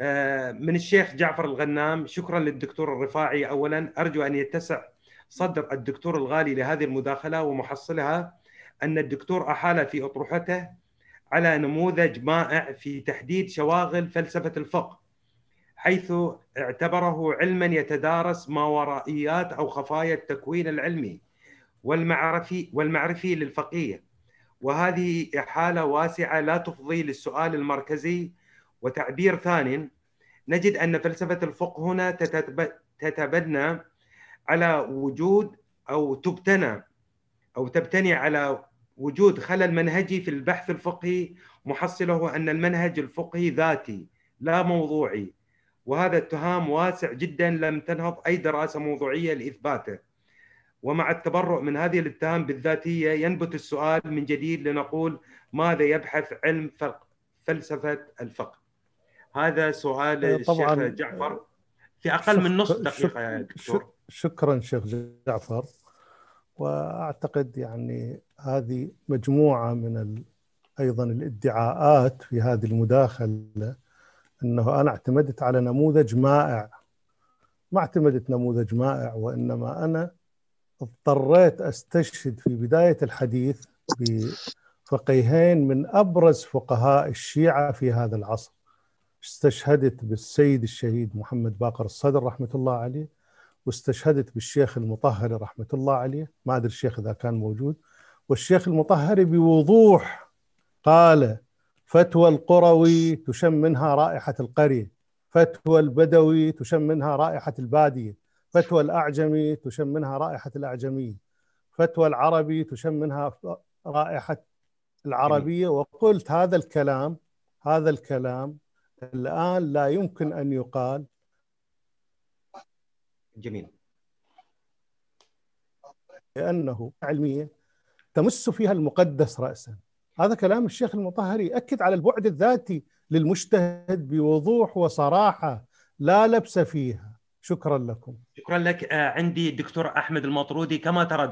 آه، من الشيخ جعفر الغنام شكرا للدكتور الرفاعي اولا ارجو ان يتسع صدر الدكتور الغالي لهذه المداخله ومحصلها ان الدكتور احال في اطروحته على نموذج مائع في تحديد شواغل فلسفه الفقه حيث اعتبره علما يتدارس ما ورائيات او خفايا التكوين العلمي والمعرفي والمعرفي للفقيه وهذه احاله واسعه لا تفضي للسؤال المركزي وتعبير ثاني نجد أن فلسفة الفقه هنا تتبنى على وجود أو تبتنى أو تبتني على وجود خلل منهجي في البحث الفقهي محصله أن المنهج الفقهي ذاتي لا موضوعي وهذا التهام واسع جدا لم تنهض أي دراسة موضوعية لإثباته ومع التبرؤ من هذه الاتهام بالذاتية ينبت السؤال من جديد لنقول ماذا يبحث علم فلسفة الفقه هذا سؤال آه، الشيخ جعفر آه، في اقل من نص دقيقه يا دكتور شكرا شيخ جعفر واعتقد يعني هذه مجموعه من ال... ايضا الادعاءات في هذه المداخله انه انا اعتمدت على نموذج مائع ما اعتمدت نموذج مائع وانما انا اضطريت استشهد في بدايه الحديث بفقيهين من ابرز فقهاء الشيعه في هذا العصر استشهدت بالسيد الشهيد محمد باقر الصدر رحمة الله عليه واستشهدت بالشيخ المطهري رحمة الله عليه ما أدري الشيخ إذا كان موجود والشيخ المطهري بوضوح قال فتوى القروي تشم منها رائحة القرية فتوى البدوي تشم منها رائحة البادية فتوى الأعجمي تشم منها رائحة الأعجمية فتوى العربي تشم منها رائحة العربية وقلت هذا الكلام هذا الكلام الآن لا يمكن أن يقال جميل لأنه علمية تمس فيها المقدس رأسا هذا كلام الشيخ المطهري أكد على البعد الذاتي للمجتهد بوضوح وصراحة لا لبس فيها شكرا لكم شكرا لك آه، عندي الدكتور أحمد المطرودي كما ترى دكتور